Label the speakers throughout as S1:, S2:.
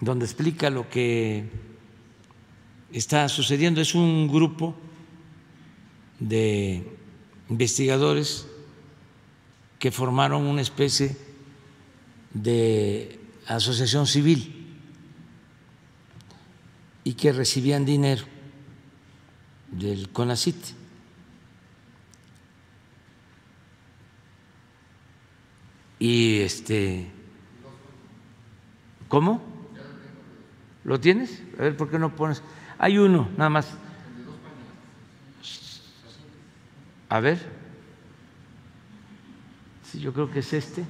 S1: donde explica lo que está sucediendo. Es un grupo de investigadores que formaron una especie de asociación civil y que recibían dinero del CONACIT. Y este ¿Cómo? ¿Lo tienes? A ver, ¿por qué no pones? Hay uno, nada más. A ver. Sí, yo creo que es este.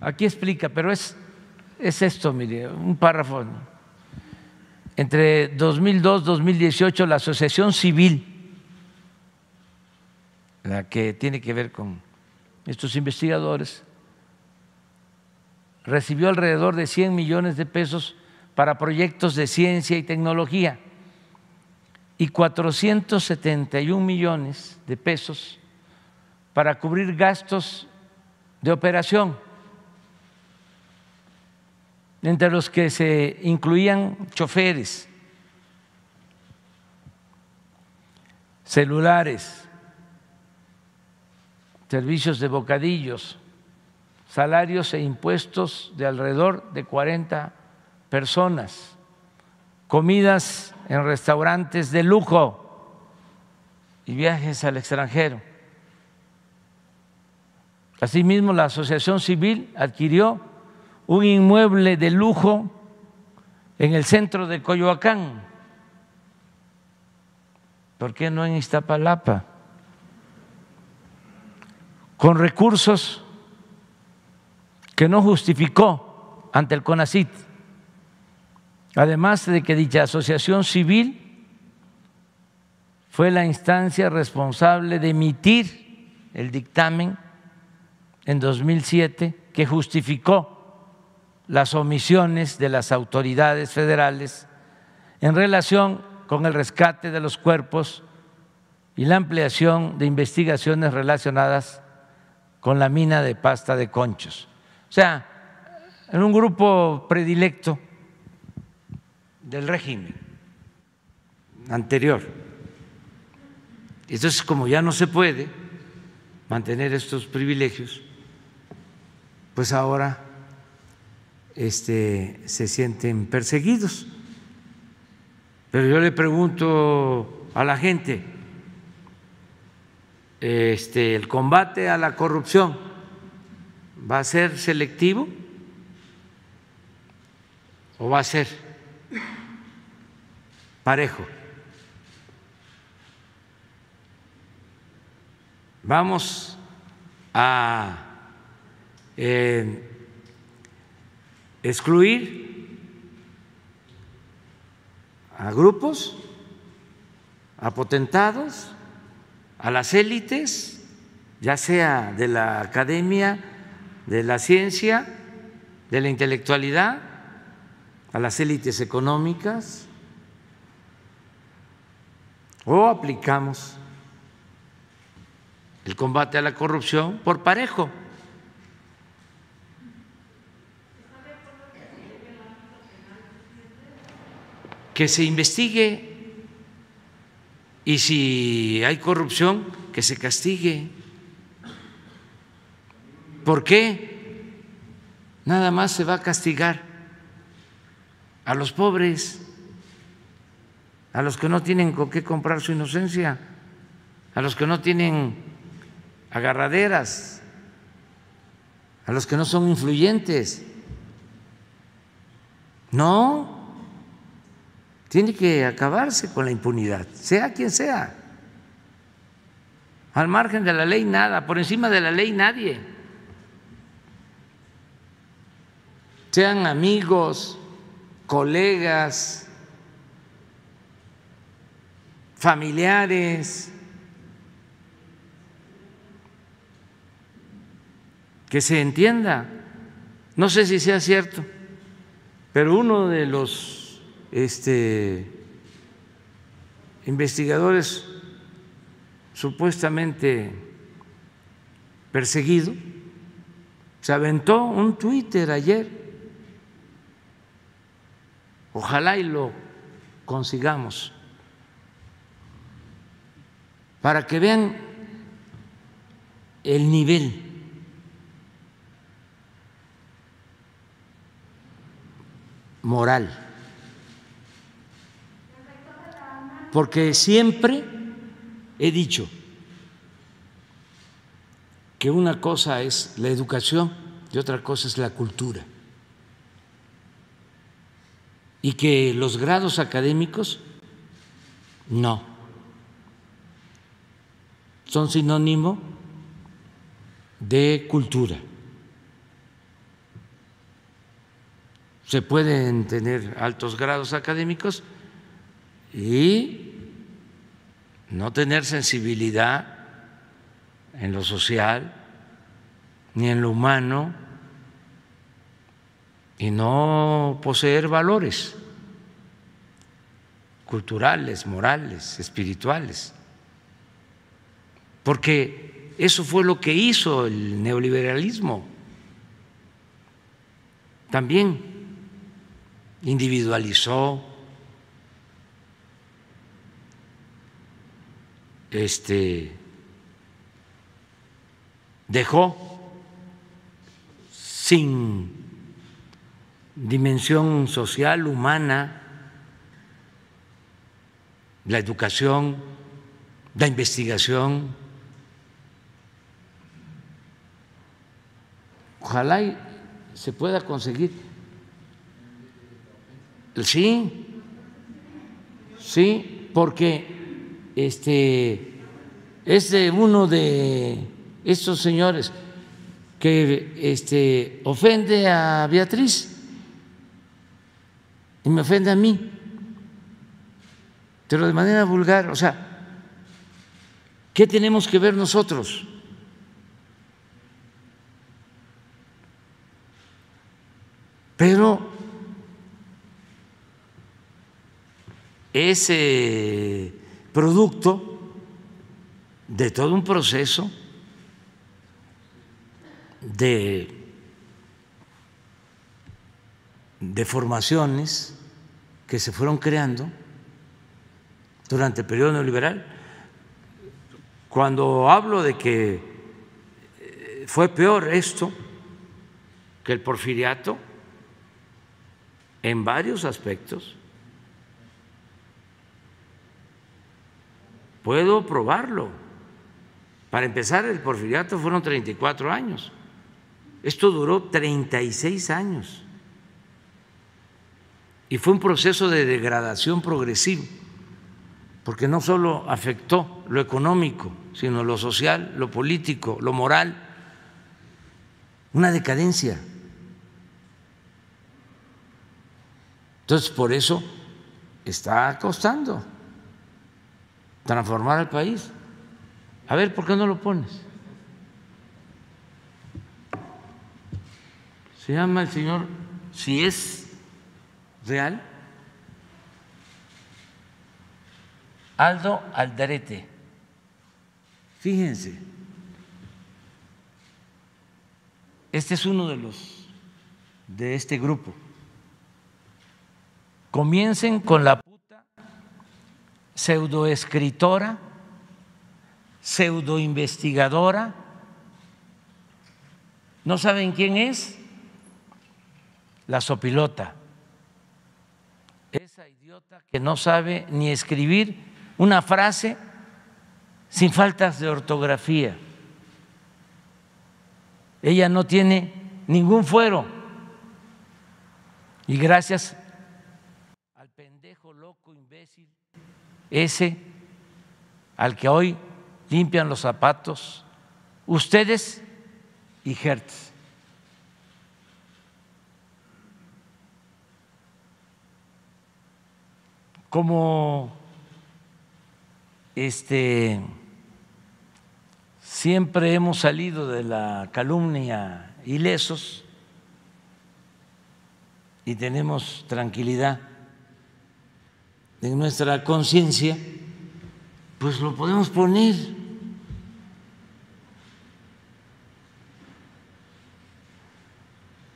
S1: Aquí explica, pero es, es esto, mire, un párrafo. Entre 2002 2018, la Asociación Civil, la que tiene que ver con estos investigadores, recibió alrededor de 100 millones de pesos para proyectos de ciencia y tecnología y 471 millones de pesos para cubrir gastos de operación, entre los que se incluían choferes, celulares, servicios de bocadillos, salarios e impuestos de alrededor de 40 personas, comidas en restaurantes de lujo y viajes al extranjero. Asimismo, la Asociación Civil adquirió un inmueble de lujo en el centro de Coyoacán. ¿Por qué no en Iztapalapa? con recursos que no justificó ante el CONACIT, además de que dicha asociación civil fue la instancia responsable de emitir el dictamen en 2007 que justificó las omisiones de las autoridades federales en relación con el rescate de los cuerpos y la ampliación de investigaciones relacionadas con la mina de pasta de conchos. O sea, en un grupo predilecto del régimen anterior. Entonces, como ya no se puede mantener estos privilegios, pues ahora este, se sienten perseguidos. Pero yo le pregunto a la gente, este, el combate a la corrupción va a ser selectivo o va a ser parejo. Vamos a eh, excluir a grupos, apotentados a las élites, ya sea de la academia, de la ciencia, de la intelectualidad, a las élites económicas, o aplicamos el combate a la corrupción por parejo. Que se investigue y si hay corrupción, que se castigue. ¿Por qué? Nada más se va a castigar a los pobres, a los que no tienen con qué comprar su inocencia, a los que no tienen agarraderas, a los que no son influyentes. No, tiene que acabarse con la impunidad, sea quien sea. Al margen de la ley nada, por encima de la ley nadie. Sean amigos, colegas, familiares, que se entienda. No sé si sea cierto, pero uno de los este, investigadores supuestamente perseguido se aventó un Twitter ayer. Ojalá y lo consigamos. Para que vean el nivel. moral. porque siempre he dicho que una cosa es la educación y otra cosa es la cultura. Y que los grados académicos no. Son sinónimo de cultura. Se pueden tener altos grados académicos y no tener sensibilidad en lo social ni en lo humano y no poseer valores culturales, morales, espirituales. Porque eso fue lo que hizo el neoliberalismo. También individualizó, este, dejó sin dimensión social, humana, la educación, la investigación. Ojalá se pueda conseguir. Sí, sí, porque este, es este uno de estos señores que este, ofende a Beatriz y me ofende a mí, pero de manera vulgar. O sea, ¿qué tenemos que ver nosotros? Pero ese producto de todo un proceso de, deformaciones formaciones que se fueron creando durante el periodo neoliberal. Cuando hablo de que eh, fue peor esto que el porfiriato, en varios aspectos, Puedo probarlo. Para empezar, el porfiriato fueron 34 años. Esto duró 36 años. Y fue un proceso de degradación progresivo, porque no solo afectó lo económico, sino lo social, lo político, lo moral. Una decadencia. Entonces, por eso está costando transformar al país. A ver, ¿por qué no lo pones? Se llama el señor, si es real, Aldo Aldarete. Fíjense, este es uno de los de este grupo. Comiencen con la pseudoescritora, pseudoinvestigadora. ¿No saben quién es? La sopilota. Esa idiota que no sabe ni escribir una frase sin faltas de ortografía. Ella no tiene ningún fuero. Y gracias ese al que hoy limpian los zapatos, ustedes y Hertz. Como este siempre hemos salido de la calumnia ilesos y tenemos tranquilidad de nuestra conciencia, pues lo podemos poner.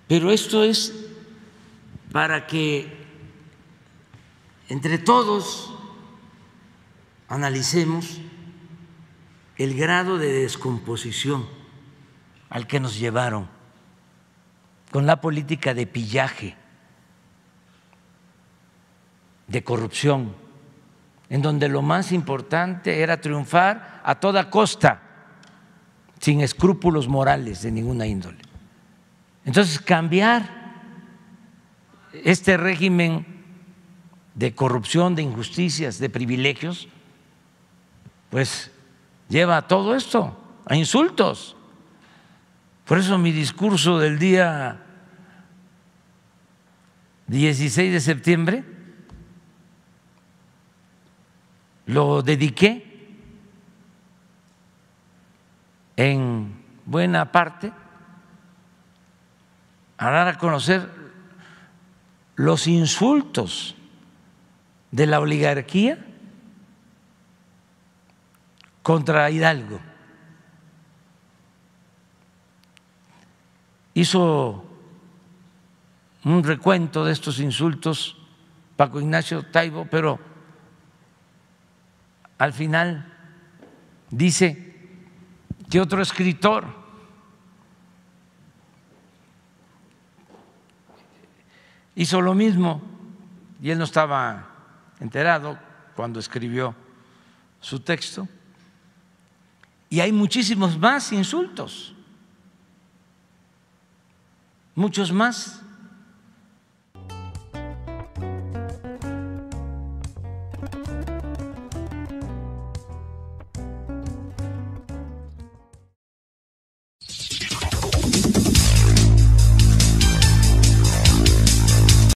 S1: Pero esto es para que entre todos analicemos el grado de descomposición al que nos llevaron con la política de pillaje de corrupción, en donde lo más importante era triunfar a toda costa, sin escrúpulos morales de ninguna índole. Entonces, cambiar este régimen de corrupción, de injusticias, de privilegios, pues lleva a todo esto, a insultos. Por eso mi discurso del día 16 de septiembre lo dediqué en buena parte a dar a conocer los insultos de la oligarquía contra Hidalgo. Hizo un recuento de estos insultos Paco Ignacio Taibo, pero al final dice que otro escritor hizo lo mismo y él no estaba enterado cuando escribió su texto. Y hay muchísimos más insultos, muchos más.